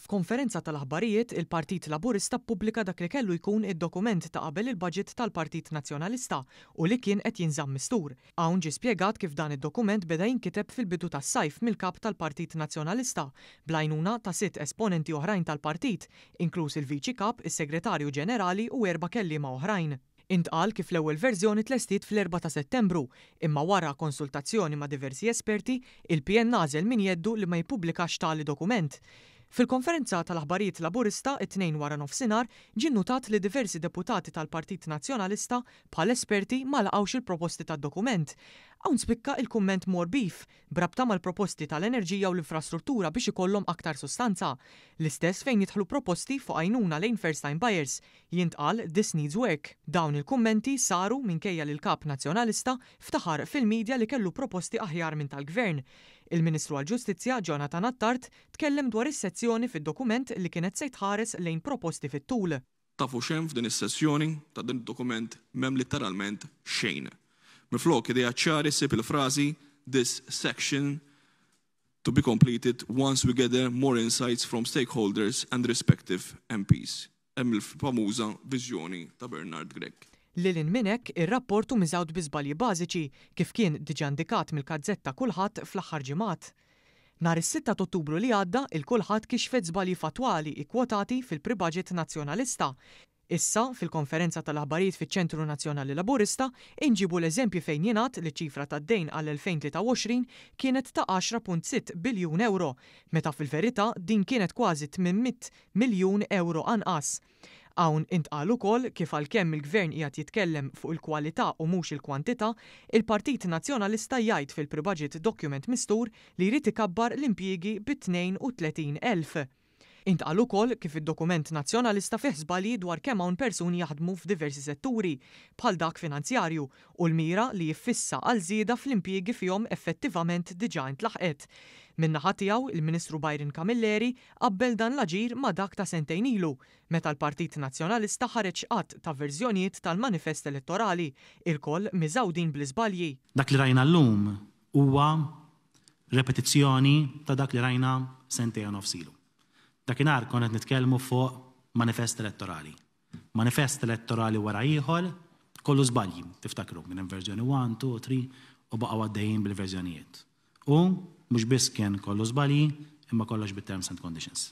F'konferenza tal-aħbarijiet, il-Partit Laburista pubblika dak li kellu jkun id-dokument ta' qabel il-budget tal-Partit Nazzjonalista u li kien qed jinżamm mistur. Hawn ġi spjegat kif dan id-dokument beda jinkiteb fil-bidu tas-sajf mill-kap tal-Partit Nazzjonalista blajnuna ta' sitt esponenti oħrajn tal-partit, inkluż il-Viċi Kap, is-Segretarju Ġenerali u erba' kelliema oħrajn. Intqal kif l-ewwel verżjoni tlestit fl-4 ta' Settembru, imma wara konsultazzjoni ma' diversi esperti, il-PN nażel min jeddu li ma jpubblikax tali dokument. Fil-konferenza tal-aħbarijiet laburista it-tnejn wara nofsinhar ġin notat li diversi deputati tal-Partit Nazzjonalista bħal esperti ma laqgħux il-proposti tad-dokument Hawn spikka il-kumment morbif brabta mal-proposti tal-enerġija u l-infrastruttura biex ikollhom aktar sustanza. L-istess fejn jidħlu proposti fuq għajnuna lejn first time buyers jintqal this needs work. Dawn il-kummenti saru minkejja l kap nazzjonalista ftaħar fil-medja li kellu proposti aħjar minn tal-gvern. Il-Ministru għal-Ġustizzja Jonathan Attart tkellem dwar is-sezzjoni fid-dokument li kienet se lejn proposti fit-tul. Tafu xem f'din is-sessjoni ta' din id-dokument mem litteralment xejn Miflok ideja ċari sib il frazi this section to be completed once we gather more insights from stakeholders and respective MPs. Hemm il-famuża viżjoni ta' Bernard Gregg. Lilin minnek, ir-rapportu miżawd biżbalji bażiċi kif kien diġandikat indikat mill-kazzetta kulħadd fl-aħħar ġimgħat. Nar is-6 Ottubru li għadda, il-kulħadd kixfet żbalji fatwali ikkwotati fil-pribudget nazzjonalista Issa, fil-konferenza tal-aħbarijiet fiċ-Ċentru Nazzjonali Laburista, inġibu l-eżempju fejn jenat li ċifra ta' dejn għal-2023 kienet ta' 10.6 biljun euro, meta fil-verità din kienet kważi 800 miljun euro anqas. Hawn intqalu ukoll kif għalkemm il-gvern qiegħed jitkellem fuq il-kwalità u mhux il-kwantità, il-Partit Nazzjonalista jgħid fil pribaġit dokument mistur li jrid ikabbar l-impjiegi bit elf. Intqal ukoll kif id-dokument nazzjonalista fiħsba li dwar kemm hawn persuni jaħdmu f'diversi setturi bħal dak finanzjarju u l-mira li jiffissa għal żieda fl-impjiegi fihom effettivament diġà intlaħqet. Minnaħa tiegħu il-Ministru Byron Camilleri qabbel dan l-aġir ma dak ta' sentejn ilu meta l-Partit Nazzjonalista ħareġ qatt ta' verżjonijiet tal-manifest elettorali il-koll miżawdin bl-iżbalji. Dak li rajna llum huwa repetizzjoni ta' dak li rajna sentejn nofsilu. Dakinhar kon qed nitkellmu fuq manifest elettorali. Manifest elettorali wara ieħor kollu żbalji, tiftakru, minn verżjoni 1, 2, 3 u baqa' għaddejjin bil-verżjonijiet. U mhux biss kien kollu żbalji imma kollox bit-terms and conditions.